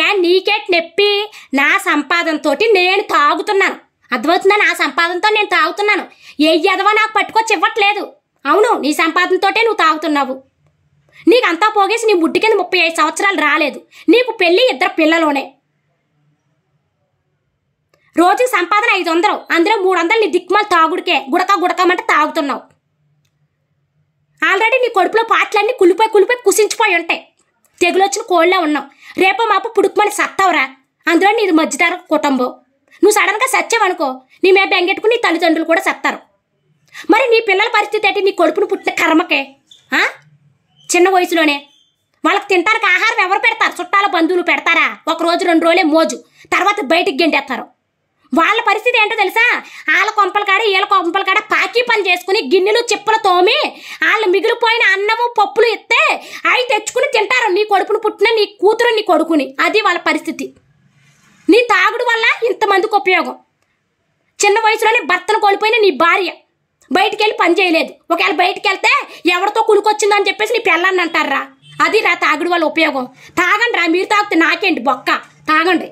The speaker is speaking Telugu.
ఏ నీకేట్ నెప్పి నా సంపాదనతోటి నేను తాగుతున్నాను అర్థమవుతుందా నా సంపాదనతో నేను తాగుతున్నాను ఏ ఎదవో నాకు పట్టుకొచ్చి ఇవ్వట్లేదు అవును నీ సంపాదనతోటే నువ్వు తాగుతున్నావు నీకు అంతా పోగేసి నీ బుడ్డి కింద ముప్పై ఐదు సంవత్సరాలు రాలేదు నీకు పెళ్ళి ఇద్దరు పిల్లలోనే రోజుకి సంపాదన ఐదు వందలు అందులో మూడు వందలు నీ దిక్కుమలు తాగుడికే గుడక గుడకమంటే తాగుతున్నావు ఆల్రెడీ నీ కడుపులో పాటలన్నీ కులిపోయి కులిపోయి కుసించిపోయి ఉంటాయి తెగులొచ్చిన కోళ్ళే ఉన్నావు రేపో మాపు పుడుకుమని సత్తావురా అందులో నీది మధ్యతర కుటుంబం నువ్వు సడన్గా సత్యమనుకో నీ మే బెంగెట్టుకుని నీ తల్లిదండ్రులు కూడా సత్తారు మరి నీ పిల్లల పరిస్థితి ఏంటి నీ కొడుకును పుట్టిన కర్మకే చిన్న వయసులోనే వాళ్ళకి తింటానికి ఆహారం ఎవరు పెడతారు చుట్టాల బంధువులు పెడతారా ఒక రోజు రెండు రోజులే మోజు తర్వాత బయటికి గెంటేస్తారు వాళ్ళ పరిస్థితి ఏంటో తెలుసా వాళ్ళ కొంపల కాడ వీళ్ళ కొంపల కాడ పాకి పని చేసుకుని గిన్నెలు చిప్పలు తోమి వాళ్ళు మిగిలిపోయిన అన్నము పప్పులు ఇత్త అవి తెచ్చుకుని తింటారు నీ కొడుకుని పుట్టిన నీ కూతురు నీ కొడుకుని అది వాళ్ళ పరిస్థితి నీ తాగుడు వల్ల ఇంతమందికి ఉపయోగం చిన్న వయసులోనే భర్తను కోల్పోయిన నీ భార్య బయటికి వెళ్ళి పని చేయలేదు ఒకవేళ బయటికి వెళ్తే ఎవరితో కునుకొచ్చిందని చెప్పేసి నీ పిల్లాన్ని అది రా తాగుడు వల్ల ఉపయోగం తాగండి రా మీరు తాగితే నాకేంటి బొక్క తాగండి